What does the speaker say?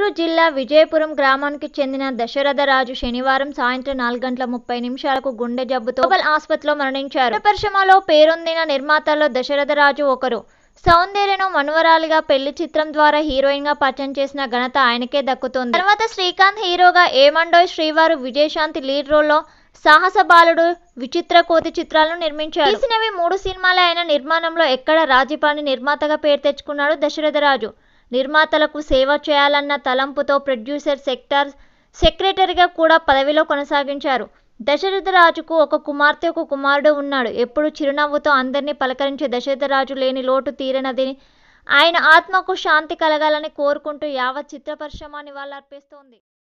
గుంటూరు జిల్లా విజయపురం గ్రామానికి చెందిన దశరథరాజు శనివారం సాయంత్రం నాలుగు గంటల ముప్పై నిమిషాలకు గుండె జబ్బుతో ఆసుపత్రిలో మరణించారు పరిశ్రమలో పేరొందిన నిర్మాతల్లో దశరథరాజు ఒకరు సౌందర్యను మనువరాలిగా పెళ్లి చిత్రం ద్వారా హీరోయిన్ గా పరిచయం చేసిన ఘనత ఆయనకే దక్కుతుంది తర్వాత శ్రీకాంత్ హీరోగా ఏమండోయ్ శ్రీవారు విజయశాంతి లీడ్ రోల్లో సాహస బాలుడు విచిత్ర కోతి చిత్రాలను నిర్మించారు తీసినవి మూడు సినిమాలు ఆయన నిర్మాణంలో ఎక్కడ రాజీపాని నిర్మాతగా పేరు తెచ్చుకున్నాడు దశరథరాజు నిర్మాతలకు సేవ చేయాలన్న తలంపుతో ప్రొడ్యూసర్ సెక్టార్ సెక్రటరీగా కూడా పదవిలో కొనసాగించారు దశరథరాజుకు ఒక కుమార్తె ఒక కుమారుడు ఉన్నాడు ఎప్పుడు చిరునవ్వుతో అందరినీ పలకరించే దశరథరాజు లేని లోటు తీరనదని ఆయన ఆత్మకు శాంతి కలగాలని కోరుకుంటూ యావత్ చిత్ర పరిశ్రమ నివాళులర్పిస్తోంది